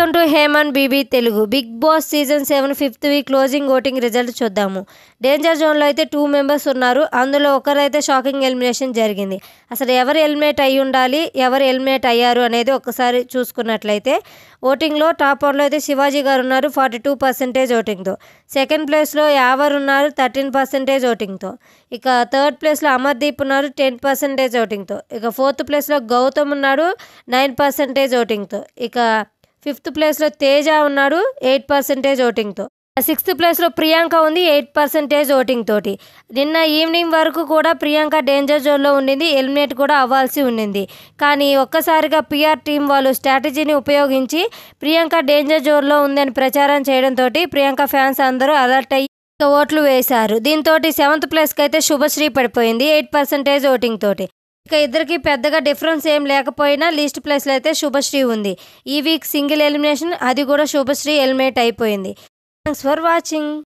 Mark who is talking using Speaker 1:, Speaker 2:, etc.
Speaker 1: welcome to హేమన్ బీబీ Telugu big boss season seven fifth week closing voting result చూద్దాము danger జోన్లో అయితే టూ మెంబర్స్ ఉన్నారు అందులో ఒకరైతే షాకింగ్ ఎలిమినేషన్ జరిగింది అసలు ఎవరు ఎలిమినేట్ అయి ఉండాలి ఎవరు ఎలిమినేట్ అయ్యారు అనేది ఒకసారి చూసుకున్నట్లయితే ఓటింగ్లో టాప్ వన్లో అయితే శివాజీ గారు ఉన్నారు ఫార్టీ టూ పర్సెంటేజ్ ఓటింగ్తో సెకండ్ ప్లేస్లో యావర్ ఉన్నారు థర్టీన్ పర్సెంటేజ్ ఓటింగ్తో ఇక థర్డ్ ప్లేస్లో అమర్దీప్ ఉన్నారు టెన్ పర్సెంటేజ్ ఓటింగ్తో ఇక ఫోర్త్ ప్లేస్లో గౌతమ్ ఉన్నాడు నైన్ పర్సెంటేజ్ ఓటింగ్తో ఇక ఫిఫ్త్ ప్లేస్లో తేజ ఉన్నాడు ఎయిట్ పర్సెంటేజ్ ఓటింగ్తో సిక్స్త్ ప్లేస్లో ప్రియాంక ఉంది ఎయిట్ పర్సెంటేజ్ ఓటింగ్ తోటి నిన్న ఈవినింగ్ వరకు కూడా ప్రియాంక డేంజర్ జోన్లో ఉండింది ఎలిమినేట్ కూడా అవ్వాల్సి ఉండింది కానీ ఒక్కసారిగా పిఆర్ టీం వాళ్ళు స్ట్రాటజీని ఉపయోగించి ప్రియాంక డేంజర్ జోన్లో ఉందని ప్రచారం చేయడంతో ప్రియాంక ఫ్యాన్స్ అందరూ అలర్ట్ అయ్యి ఓట్లు వేశారు దీంతో సెవెంత్ ప్లేస్కి అయితే శుభశ్రీ పడిపోయింది ఎయిట్ పర్సెంటేజ్ ఓటింగ్ తోటి ఇక ఇద్దరికి పెద్దగా డిఫరెన్స్ ఏం లేకపోయినా లీస్ట్ ప్లేస్లో అయితే శుభశ్రీ ఉంది ఈ వీక్ సింగిల్ ఎలిమినేషన్ అది కూడా శుభశ్రీ ఎలిమినేట్ అయిపోయింది థ్యాంక్స్ ఫర్ వాచింగ్